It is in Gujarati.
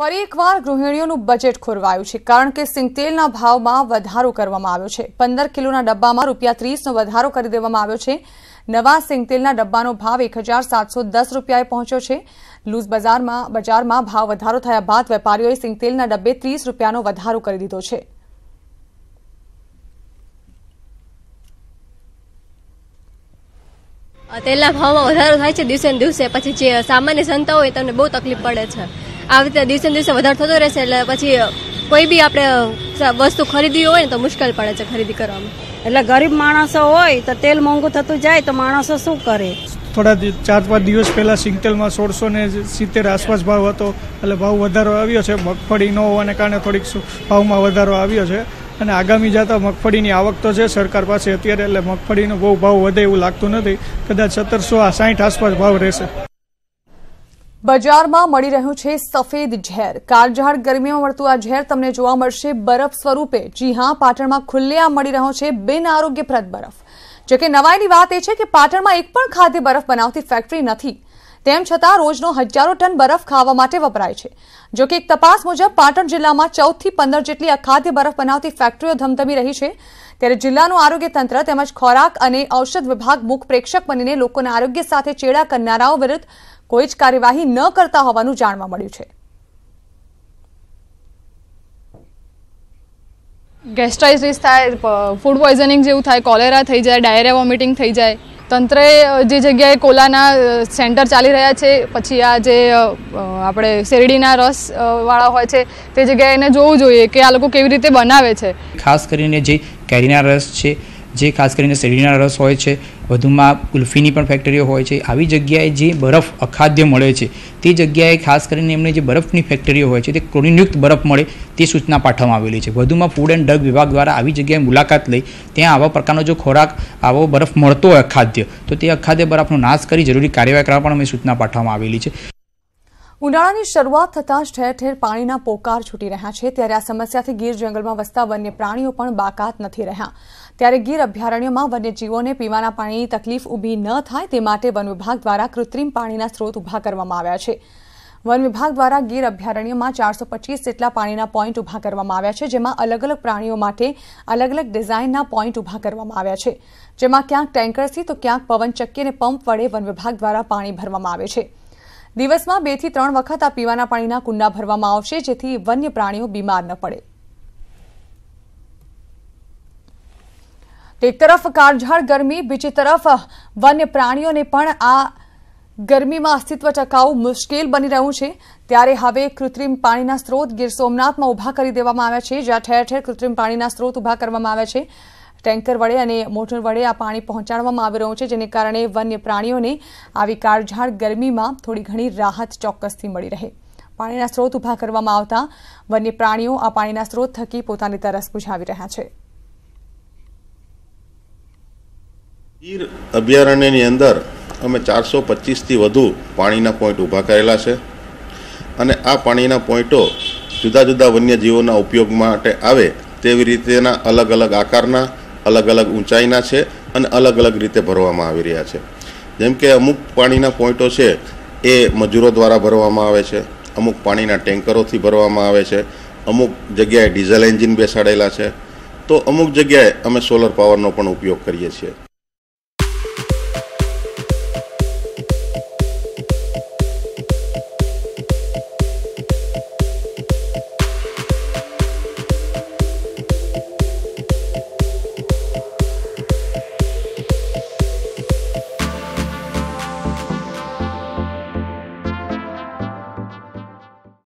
ફરી એકવાર ગૃહિણીઓનું બજેટ ખોરવાયું છે કારણ કે સિંગતેલના ભાવમાં વધારો કરવામાં આવ્યો છે પંદર કિલોના ડબ્બામાં રૂપિયા ત્રીસનો વધારો કરી દેવામાં આવ્યો છે નવા સિંગતેલના ડબ્બાનો ભાવ એક રૂપિયાએ પહોંચ્યો છે લૂઝ બજારમાં બજારમાં ભાવ વધારો થયા બાદ વેપારીઓએ સિંગતેલના ડબ્બે ત્રીસ રૂપિયાનો વધારો કરી દીધો છે તેલના ભાવમાં વધારો થાય છે દિવસે ને દિવસે પછી જે સામાન્ય જનતા હોય તમને બહુ તકલીફ પડે છે આવી રીતે દિવસે દિવસે વધારે થતો રહેશે એટલે પછી કોઈ બી આપણે વસ્તુ ખરીદી હોય ને તો મુશ્કેલ પડે છે ખરીદી કરવામાં એટલે ગરીબ માણસો હોય તો તેલ મોંઘું થતું જાય તો માણસો શું કરે થોડા ચાર પાંચ દિવસ પહેલાં સિંગતેલમાં સોળસો ને સિત્તેર આસપાસ ભાવ હતો એટલે ભાવ વધારો આવ્યો છે મગફળી ન હોવાને કારણે થોડીક ભાવમાં વધારો આવ્યો છે અને આગામી જતા મગફળીની આવક તો છે સરકાર પાસે અત્યારે એટલે મગફળીનો બહુ ભાવ વધે એવું લાગતું નથી કદાચ સત્તરસો સાઠ આસપાસ ભાવ રહેશે બજારમાં મળી રહ્યું છે સફેદ ઝેર કાળઝાળ ગરમીમાં મળતું આ ઝેર તમને જોવા મળશે બરફ સ્વરૂપે જી હા પાટણમાં ખુલ્લેઆમ મળી રહ્યો છે બિનઆરોગ્યપ્રદ બરફ જોકે નવાઈની વાત એ છે કે પાટણમાં એક પણ ખાદ્ય બરફ બનાવતી ફેક્ટરી નથી તેમ છતાં રોજનો હજારો ટન બરફ ખાવા માટે વપરાય છે જો કે એક તપાસ મુજબ પાટણ જિલ્લામાં ચૌદથી પંદર જેટલી અખાદ્ય બરફ બનાવતી ફેક્ટરીઓ ધમધમી રહી છે ત્યારે જિલ્લાનું આરોગ્ય તંત્ર તેમજ ખોરાક અને ઔષધ વિભાગ મુખ પ્રેક્ષક બનીને લોકોના આરોગ્ય સાથે ચેડા કરનારાઓ વિરુદ્ધ કોઈ જ કાર્યવાહી ન કરતા હોવાનું જાણવા મળ્યું છે ગેસ્ટ્રાઇસિસ થાય ફૂડ પોઈઝનિંગ જેવું થાય કોલેરા થઈ જાય ડાયરિયા વોમિટિંગ થઈ જાય તંત્રએ જે જગ્યાએ કોલાના સેન્ટર ચાલી રહ્યા છે પછી આ જે આપણે શેરડીના રસવાળા હોય છે તે જગ્યાએ એને જોવું જોઈએ કે આ લોકો કેવી રીતે બનાવે છે ખાસ કરીને જે કેરીના રસ છે જે ખાસ કરીને શેરડીના રસ હોય છે વધુમાં કુલ્ફીની પણ ફેક્ટરીઓ હોય છે આવી જગ્યાએ જે બરફ અખાદ્ય મળે છે તે જગ્યાએ ખાસ કરીને એમને જે બરફની ફેક્ટરીઓ હોય છે તે ક્લોરીનયુક્ત બરફ મળે તે સૂચના પાઠવવામાં આવેલી છે વધુમાં ફૂડ એન્ડ ડ્રગ વિભાગ દ્વારા આવી જગ્યાએ મુલાકાત લઈ ત્યાં આવા પ્રકારનો જો ખોરાક આવો બરફ મળતો હોય અખાદ્ય તો તે અખાદ્ય બરફનો નાશ કરી જરૂરી કાર્યવાહી કરવા પણ અમે સૂચના પાઠવવામાં આવેલી છે ઉનાળાની શરૂઆત થતાં જ ઠેર ઠેર પાણીના પોકાર છૂટી રહ્યા છે ત્યારે આ સમસ્યાથી ગીર જંગલમાં વસતા વન્ય પ્રાણીઓ પણ બાકાત નથી રહ્યા ત્યારે ગીર અભયારણ્યમાં વન્યજીવોને પીવાના પાણીની તકલીફ ઊભી ન થાય તે માટે વન વિભાગ દ્વારા કૃત્રિમ પાણીના સ્ત્રોત ઊભા કરવામાં આવ્યા છે વન વિભાગ દ્વારા ગીર અભયારણ્યમાં ચારસો પચીસ જેટલા પાણીના પોઈન્ટ ઊભા કરવામાં આવ્યા છે જેમાં અલગ અલગ પ્રાણીઓ માટે અલગ અલગ ડિઝાઇનના પોઈન્ટ ઊભા કરવામાં આવ્યા છે જેમાં ક્યાંક ટેન્કરથી તો ક્યાંક પવનચક્કી અને પંપ વડે વન વિભાગ દ્વારા પાણી ભરવામાં આવે છે દિવસમાં બેથી ત્રણ વખત આ પીવાના પાણીના કુંડા ભરવામાં આવશે જેથી વન્ય પ્રાણીઓ બીમાર ન પડે એક તરફ કાળઝાળ ગરમી બીજી તરફ વન્ય પ્રાણીઓને પણ આ ગરમીમાં અસ્તિત્વ ટકાવવું મુશ્કેલ બની રહ્યું છે ત્યારે હવે કૃત્રિમ પાણીના સ્ત્રોત ગીર સોમનાથમાં ઊભા કરી દેવામાં આવ્યા છે જ્યાં ઠેર ઠેર કૃત્રિમ પાણીના સ્ત્રોત ઉભા કરવામાં આવ્યા છે ટેન્કર વડે અને મોટર વડે આ પાણી પહોંચાડવામાં આવી રહ્યું છે જેને કારણે વન્ય પ્રાણીઓને આવી કાળઝાળ ગરમીમાં થોડી ઘણી રાહત ચોક્કસથી મળી રહે પાણીના સ્ત્રોત ઊભા કરવામાં આવતા વન્ય પ્રાણીઓ આ પાણીના સ્ત્રોત થકી પોતાની તરસ બુઝાવી રહ્યા છે ગીર અભયારણ્યની અંદર અમે ચારસો પચીસથી વધુ પાણીના પોઈન્ટ ઊભા કરેલા છે અને આ પાણીના પોઈન્ટો જુદા જુદા વન્યજીવોના ઉપયોગ માટે આવે તેવી રીતેના અલગ અલગ આકારના અલગ અલગ ઊંચાઈના છે અને અલગ અલગ રીતે ભરવામાં આવી રહ્યા છે જેમ કે અમુક પાણીના પોઈન્ટો છે એ મજૂરો દ્વારા ભરવામાં આવે છે અમુક પાણીના ટેન્કરોથી ભરવામાં આવે છે અમુક જગ્યાએ ડીઝલ એન્જિન બેસાડેલા છે તો અમુક જગ્યાએ અમે સોલર પાવરનો પણ ઉપયોગ કરીએ છીએ